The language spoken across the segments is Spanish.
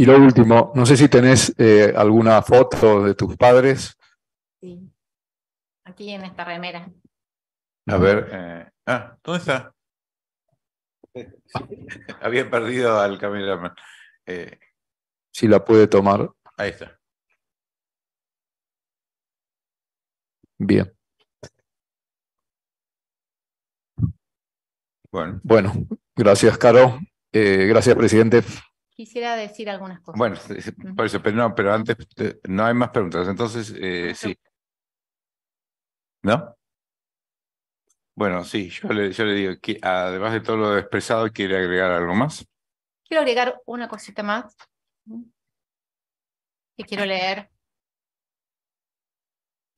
Y lo último, no sé si tenés eh, alguna foto de tus padres. Sí. Aquí en esta remera. A ver. Eh, ah, ¿dónde está? Había perdido al cameraman. Eh, si la puede tomar. Ahí está. Bien. Bueno. Bueno, gracias, Caro. gracias, presidente quisiera decir algunas cosas. Bueno, por eso, pero no, pero antes no hay más preguntas. Entonces, eh, sí. ¿No? Bueno, sí, yo le, yo le digo, que, además de todo lo expresado, ¿quiere agregar algo más? Quiero agregar una cosita más que quiero leer.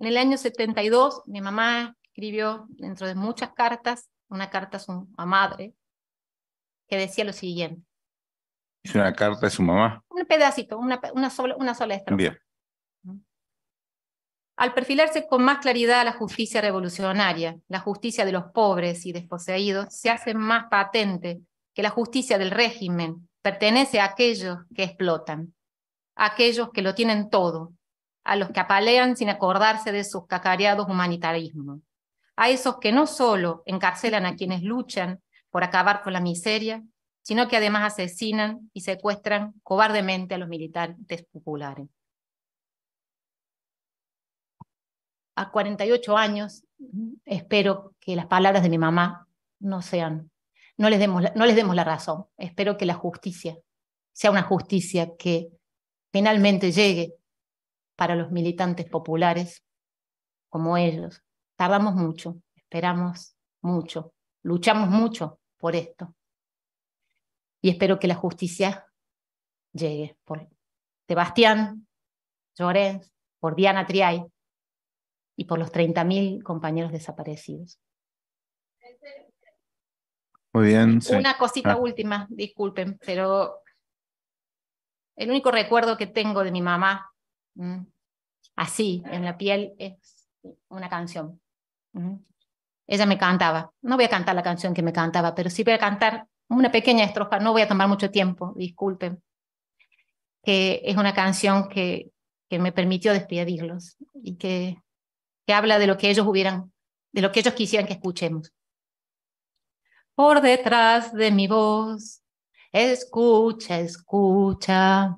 En el año 72, mi mamá escribió, dentro de muchas cartas, una carta a su a madre, que decía lo siguiente. Es una carta de su mamá. Un pedacito, una, sola, una sola Al perfilarse con más claridad la justicia revolucionaria, la justicia de los pobres y desposeídos, se hace más patente que la justicia del régimen pertenece a aquellos que explotan, a aquellos que lo tienen todo, a los que apalean sin acordarse de sus cacareados humanitarismos, a esos que no solo encarcelan a quienes luchan por acabar con la miseria, sino que además asesinan y secuestran cobardemente a los militantes populares. A 48 años, espero que las palabras de mi mamá no sean, no les demos la, no les demos la razón. Espero que la justicia sea una justicia que finalmente llegue para los militantes populares como ellos. Tardamos mucho, esperamos mucho, luchamos mucho por esto y espero que la justicia llegue por Sebastián Llorens, por Diana Triay y por los 30.000 compañeros desaparecidos. Muy bien. Una cosita ah. última, disculpen, pero el único recuerdo que tengo de mi mamá, así, en la piel, es una canción. Ella me cantaba. No voy a cantar la canción que me cantaba, pero sí voy a cantar una pequeña estrofa, no voy a tomar mucho tiempo, disculpen, que es una canción que, que me permitió despedirlos y que, que habla de lo que ellos hubieran, de lo que ellos quisieran que escuchemos. Por detrás de mi voz, escucha, escucha,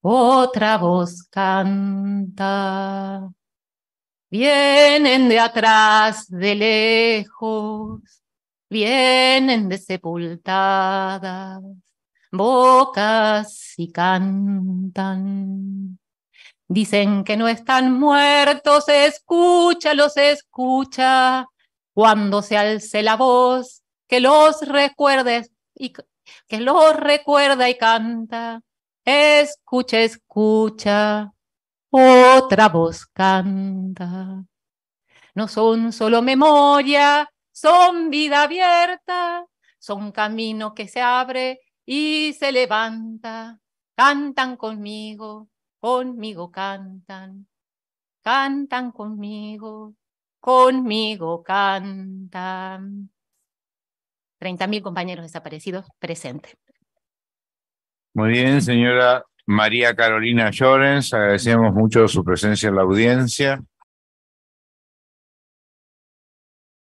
otra voz canta. Vienen de atrás, de lejos, vienen de sepultadas bocas y cantan. Dicen que no están muertos, escucha, los escucha. Cuando se alce la voz, que los recuerde y que los recuerda y canta. Escucha, escucha, otra voz canta. No son solo memoria, son vida abierta, son camino que se abre y se levanta. Cantan conmigo, conmigo cantan, cantan conmigo, conmigo cantan. mil compañeros desaparecidos presentes. Muy bien, señora María Carolina Llorens, agradecemos mucho su presencia en la audiencia.